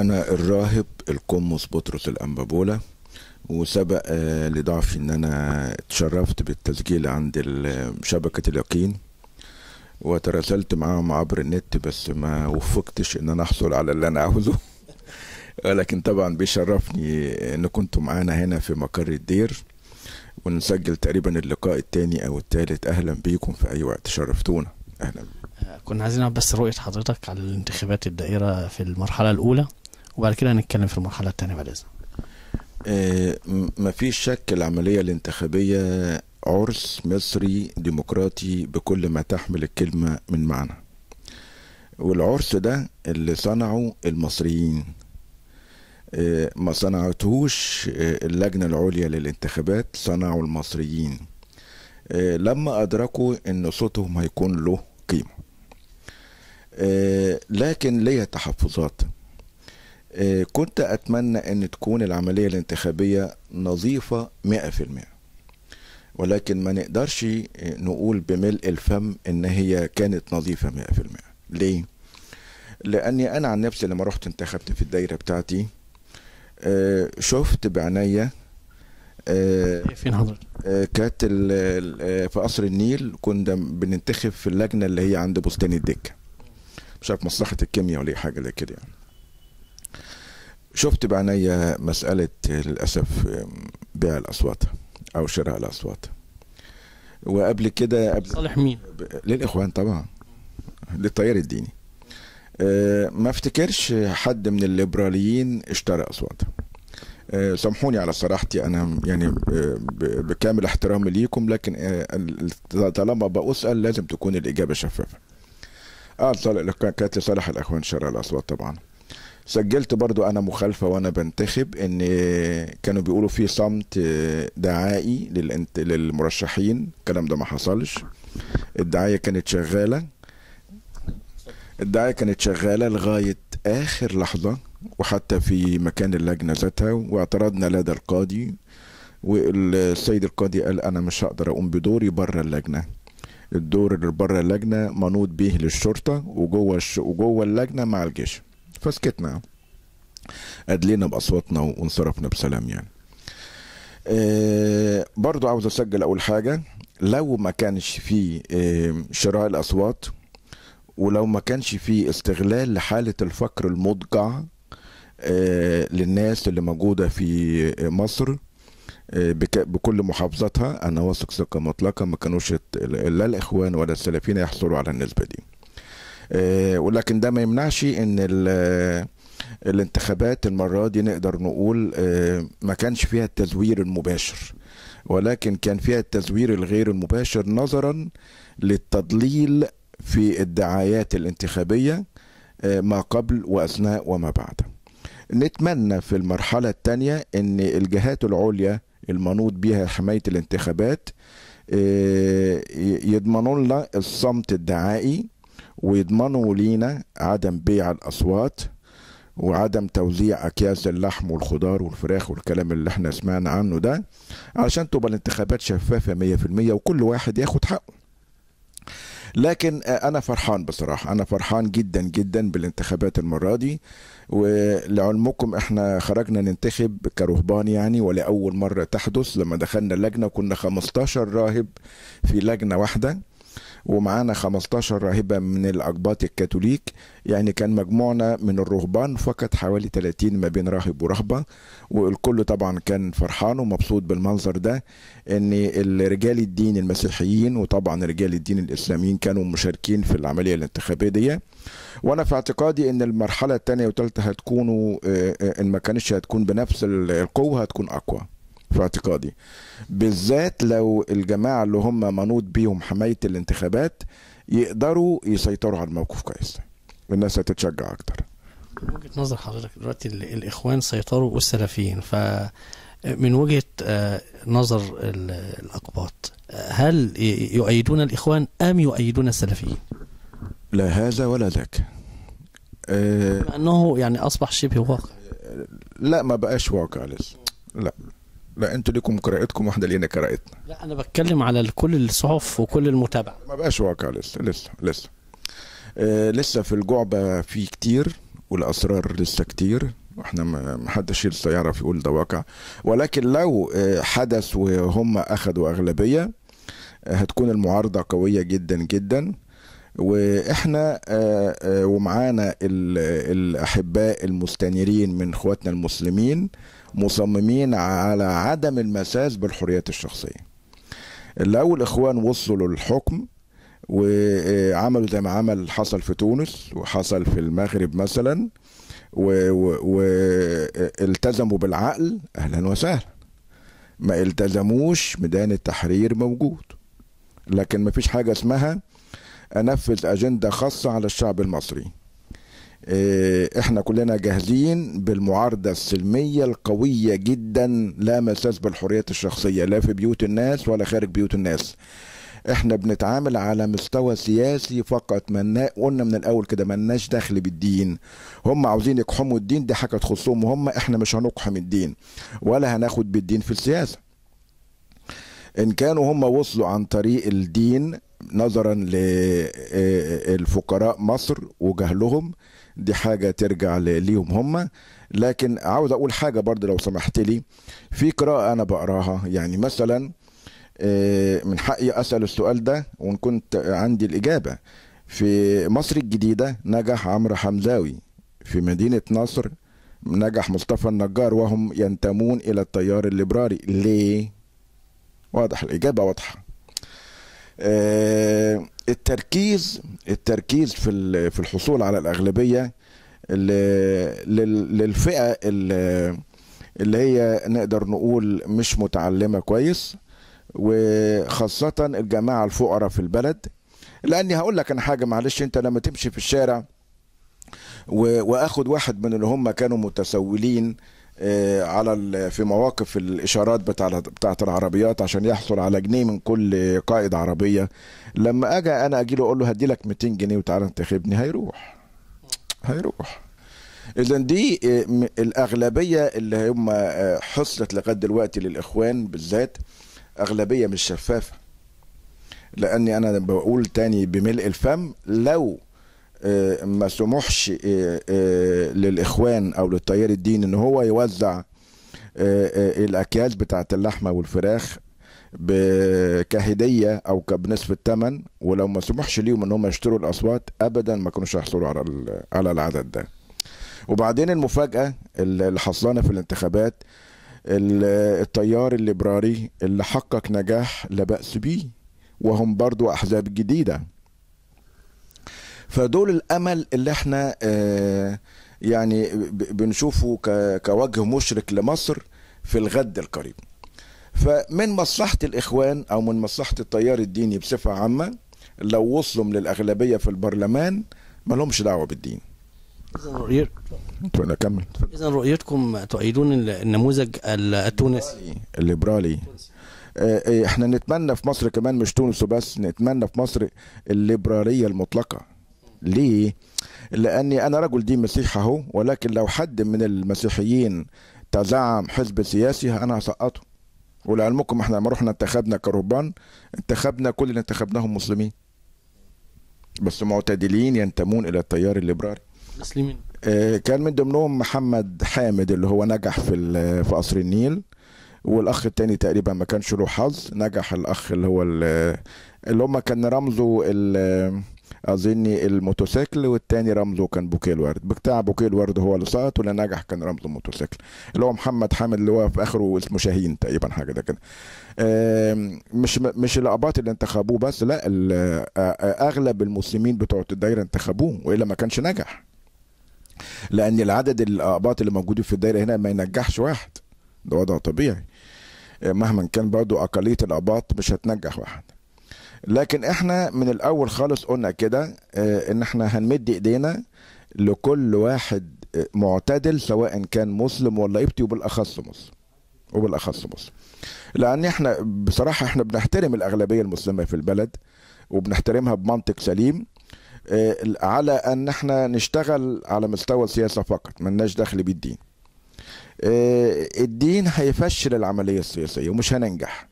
أنا الراهب القمص بطرس الأنبابولة وسبق آه، لضعفي إن أنا اتشرفت بالتسجيل عند شبكة اليقين وتراسلت معاهم عبر النت بس ما وفقتش إن أنا أحصل على اللي أنا عاوزه ولكن طبعا بيشرفني إن كنتم معانا هنا في مقر الدير ونسجل تقريبا اللقاء التاني أو التالت أهلا بيكم في أي وقت شرفتونا أهلا آه، كنا عايزين بس رؤية حضرتك على الانتخابات الدائرة في المرحلة الأولى وبعد كده هنتكلم في المرحله الثانيه بعد اذنك آه، ما مفيش شك العمليه الانتخابيه عرس مصري ديمقراطي بكل ما تحمل الكلمه من معنى والعرس ده اللي صنعه المصريين آه، ما صنعتهوش آه، اللجنة العليا للانتخابات صنعوا المصريين لما أدركوا أن صوتهم هيكون له قيمة لكن ليا تحفظات آه، كنت أتمنى أن تكون العملية الانتخابية نظيفة 100% ولكن ما نقدرش آه، نقول بملء الفم إن هي كانت نظيفة 100% ليه؟ لأني أنا عن نفسي لما رحت انتخبت في الدايرة بتاعتي آه، شفت بعناية فين حضرتك؟ كانت في قصر النيل كنا بننتخب في اللجنة اللي هي عند بستان الدكة مش عارف مصلحة الكيمياء ولا حاجة زي كده يعني شفت بعناية مسألة للأسف بيع الأصوات أو شراء الأصوات وقبل كده قبل صالح مين؟ للإخوان طبعا للتيار الديني آه، ما افتكرش حد من الليبراليين اشترى أصوات آه، سامحوني على صراحتي انا يعني آه، بكامل احترامي ليكم لكن طالما بأسأل لازم تكون الاجابه شفافه اه كانت لصالح الاخوان شراء الاصوات طبعا سجلت برضو انا مخالفه وانا بنتخب ان كانوا بيقولوا في صمت دعائي للانت... للمرشحين الكلام ده ما حصلش الدعايه كانت شغاله الدعايه كانت شغاله لغايه اخر لحظه وحتى في مكان اللجنه ذاتها واعترضنا لدى القاضي والسيد القاضي قال انا مش هقدر اقوم بدوري بره اللجنه الدور اللي بره اللجنه منوط به للشرطه وجوه الش... وجوه اللجنه مع الجيش فسكتنا أدلينا بأصواتنا وانصرفنا بسلام يعني آه، برضو عاوز أسجل أول حاجة لو ما كانش في آه، شراء الأصوات ولو ما كانش في استغلال لحالة الفقر المضجع آه، للناس اللي موجودة في مصر بكل محافظاتها انا واثق ثقه مطلقه ما كانوش لا الاخوان ولا السلفيين يحصلوا على النسبه دي آه، ولكن ده ما يمنعش ان آه، الانتخابات المرة دي نقدر نقول آه، ما كانش فيها التزوير المباشر ولكن كان فيها التزوير الغير المباشر نظرا للتضليل في الدعايات الانتخابية ما قبل وأثناء وما بعد نتمنى في المرحلة الثانية أن الجهات العليا المنوط بها حماية الانتخابات يضمنوا لنا الصمت الدعائي ويضمنوا لينا عدم بيع الأصوات وعدم توزيع أكياس اللحم والخضار والفراخ والكلام اللي احنا سمعنا عنه ده علشان تبقى الانتخابات شفافة 100% وكل واحد ياخد حقه لكن انا فرحان بصراحه انا فرحان جدا جدا بالانتخابات المره دي ولعلمكم احنا خرجنا ننتخب كرهبان يعني ولاول مره تحدث لما دخلنا اللجنه كنا 15 راهب في لجنه واحده ومعانا 15 راهبة من الأقباط الكاثوليك يعني كان مجموعنا من الرهبان فقط حوالي 30 ما بين راهب ورهبة والكل طبعا كان فرحان ومبسوط بالمنظر ده ان رجال الدين المسيحيين وطبعا رجال الدين الإسلاميين كانوا مشاركين في العملية الانتخابية دي وانا في اعتقادي ان المرحلة الثانية والثالثة هتكونوا آه، آه، ان ما كانتش هتكون بنفس القوة هتكون اقوى في اعتقادي بالذات لو الجماعة اللي هم منوط بيهم حماية الانتخابات يقدروا يسيطروا على الموقف كويس الناس هتتشجع أكتر وجهة نظر حضرتك دلوقتي الإخوان سيطروا والسلفيين ف من وجهة آه، نظر الأقباط هل يؤيدون الإخوان أم يؤيدون السلفيين؟ لا هذا ولا ذاك أه أنه يعني أصبح شبه واقع لا ما بقاش واقع لسه لا لا انتوا ليكم قراءتكم واحنا لينا قراءتنا لا انا بتكلم على كل الصحف وكل المتابعه ما بقاش واقع لسه لسه لسه آه لسه في الجعبه في كتير والاسرار لسه كتير واحنا ما حدش لسه يعرف يقول ده واقع ولكن لو آه، حدث وهم اخذوا اغلبيه آه، هتكون المعارضه قويه جدا جدا واحنا آه، ومعانا الاحباء المستنيرين من اخواتنا المسلمين مصممين على عدم المساس بالحريات الشخصيه الاول اخوان وصلوا للحكم وعملوا زي ما عمل حصل في تونس وحصل في المغرب مثلا والتزموا بالعقل اهلا وسهلا ما التزموش ميدان التحرير موجود لكن ما فيش حاجه اسمها انفذ اجنده خاصه على الشعب المصري آه، احنا كلنا جاهزين بالمعارضة السلمية القوية جدا لا مساس بالحرية الشخصية لا في بيوت الناس ولا خارج بيوت الناس احنا بنتعامل على مستوى سياسي فقط من قلنا من الاول كده ملناش دخل بالدين هم عاوزين يقحموا الدين دي حاجه تخصهم هم احنا مش هنقحم الدين ولا هناخد بالدين في السياسه ان كانوا هم وصلوا عن طريق الدين نظرا للفقراء آه، آه، مصر وجهلهم دي حاجة ترجع ليهم هم لكن عاوز أقول حاجة برضه لو سمحت لي في قراءة أنا بقراها يعني مثلا آه، من حقي أسأل السؤال ده وإن كنت عندي الإجابة في مصر الجديدة نجح عمرو حمزاوي في مدينة نصر نجح مصطفى النجار وهم ينتمون إلى التيار الليبرالي ليه؟ واضح الإجابة واضحة آه، التركيز التركيز في في الحصول على الاغلبيه للفئه اللي هي نقدر نقول مش متعلمه كويس وخاصه الجماعه الفقراء في البلد لاني هقول لك انا حاجه معلش انت لما تمشي في الشارع واخد واحد من اللي هم كانوا متسولين آه، على في مواقف الاشارات بتاع بتاعه العربيات عشان يحصل على جنيه من كل قائد عربيه لما اجي انا اجي له اقول له هدي لك 200 جنيه وتعالى انتخبني هيروح هيروح اذا دي آه، الاغلبيه اللي هم آه، حصلت لغايه دلوقتي للاخوان بالذات اغلبيه مش شفافه لاني انا بقول تاني بملء الفم لو آه، ما سمحش آه، آه، للاخوان او للتيار الدين ان هو يوزع الاكياس بتاعه اللحمه والفراخ كهديه او بنصف الثمن ولو ما سمحش ليهم ان هم يشتروا الاصوات ابدا ما كانوش هيحصلوا على على العدد ده وبعدين المفاجاه اللي حصلنا في الانتخابات التيار الليبرالي اللي حقق نجاح لا باس بيه وهم برضو احزاب جديده فدول الامل اللي احنا آه، يعني بنشوفه كوجه مشرق لمصر في الغد القريب فمن مصلحة الإخوان أو من مصلحة التيار الديني بصفة عامة لو وصلوا من الأغلبية في البرلمان ما لهمش دعوة بالدين إذا رؤيت... رؤيتكم تؤيدون النموذج التونسي الليبرالي آه، آه، احنا نتمنى في مصر كمان مش تونس وبس نتمنى في مصر الليبرالية المطلقة ليه؟ لأني أنا رجل دين مسيحي أهو ولكن لو حد من المسيحيين تزعم حزب سياسي أنا هسقطه ولعلمكم احنا لما رحنا انتخبنا كرهبان انتخبنا كل اللي انتخبناهم مسلمين بس معتدلين ينتمون الى التيار الليبرالي مسلمين اه كان من ضمنهم محمد حامد اللي هو نجح في في قصر النيل والاخ الثاني تقريبا ما كانش له حظ نجح الاخ اللي هو اللي هم كان رمزه اظن الموتوسيكل والتاني رمزه كان بوكيه الورد بتاع بوكيه الورد هو اللي سقط واللي نجح كان رمزه الموتوسيكل اللي هو محمد حامد اللي هو في اخره اسمه شاهين تقريبا حاجه ده كده مش مش الاقباط اللي انتخبوه بس لا اغلب المسلمين بتوع الدايره انتخبوه والا ما كانش نجح لان العدد الاقباط اللي موجودين في الدايره هنا ما ينجحش واحد ده وضع طبيعي آه، مهما كان برضو اقليه الاقباط مش هتنجح واحد لكن احنا من الاول خالص قلنا كده آه، ان احنا هنمد ايدينا لكل واحد آه، معتدل سواء كان مسلم ولا قبطي وبالاخص مسلم وبالاخص مسلم لان احنا بصراحه احنا بنحترم الاغلبيه المسلمه في البلد وبنحترمها بمنطق سليم آه، على ان احنا نشتغل على مستوى السياسه فقط ملناش دخل بالدين الدين هيفشل العمليه السياسيه ومش هننجح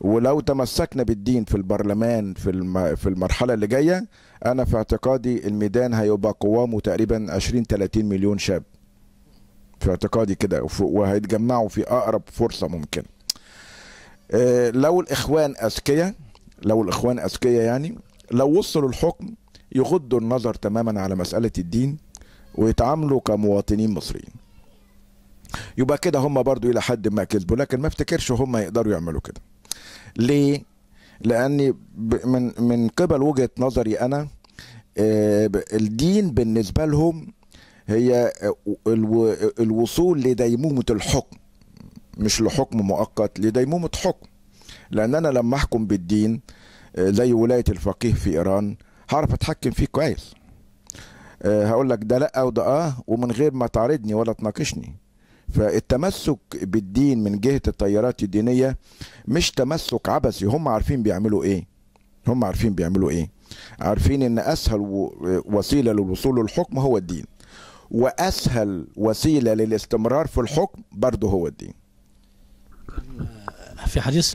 ولو تمسكنا بالدين في البرلمان في الم... في المرحله اللي جايه انا في اعتقادي الميدان هيبقى قوامه تقريبا 20 30 مليون شاب في اعتقادي كده وهيتجمعوا في اقرب فرصه ممكنه آه، لو الاخوان اذكياء لو الاخوان اذكياء يعني لو وصلوا الحكم يغضوا النظر تماما على مساله الدين ويتعاملوا كمواطنين مصريين يبقى كده هم برضو الى حد ما كذبوا لكن ما افتكرش هم يقدروا يعملوا كده ليه؟ لاني من من قبل وجهه نظري انا آه، الدين بالنسبه لهم هي آه، الوصول لديمومه الحكم مش لحكم مؤقت لديمومه حكم لان انا لما احكم بالدين آه، زي ولايه الفقيه في ايران هعرف اتحكم فيه كويس هقول لك ده لا وده اه ومن غير ما تعرضني ولا تناقشني فالتمسك بالدين من جهة التيارات الدينية مش تمسك عبثي هم عارفين بيعملوا ايه هم عارفين بيعملوا ايه عارفين ان اسهل وسيلة للوصول للحكم هو الدين واسهل وسيلة للاستمرار في الحكم برضه هو الدين في حديث